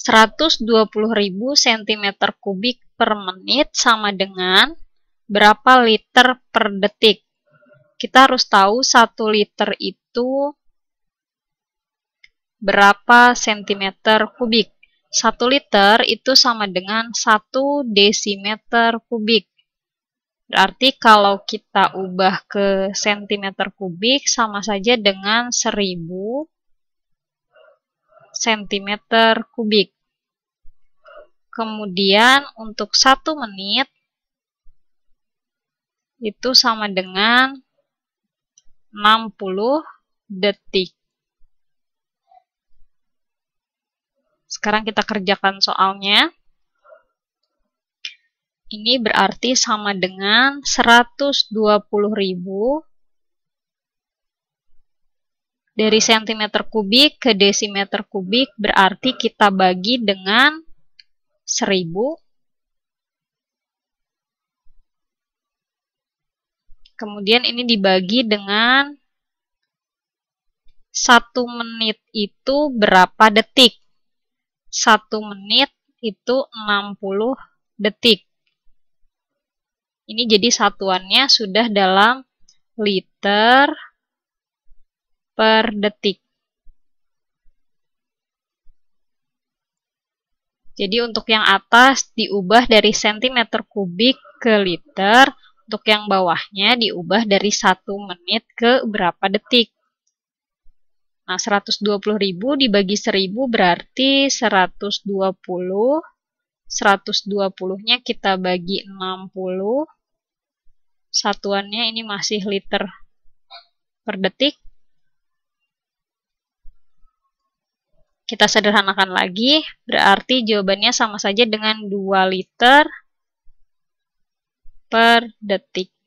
120.000 cm 3 per menit sama dengan berapa liter per detik. Kita harus tahu 1 liter itu berapa cm 3 1 liter itu sama dengan 1 desimeter kubik. Berarti kalau kita ubah ke cm 3 sama saja dengan 1000 cm3 cm kubik. Kemudian untuk 1 menit itu sama dengan 60 detik. Sekarang kita kerjakan soalnya. Ini berarti sama dengan 120 ribu. Dari sentimeter kubik ke desimeter kubik berarti kita bagi dengan 1000. Kemudian ini dibagi dengan 1 menit itu berapa detik? 1 menit itu 60 detik. Ini jadi satuannya sudah dalam liter per detik. Jadi untuk yang atas diubah dari cm kubik ke liter, untuk yang bawahnya diubah dari 1 menit ke berapa detik. Nah, 120.000 dibagi 1000 berarti 120. 120-nya kita bagi 60. Satuannya ini masih liter per detik. kita sederhanakan lagi, berarti jawabannya sama saja dengan 2 liter per detik.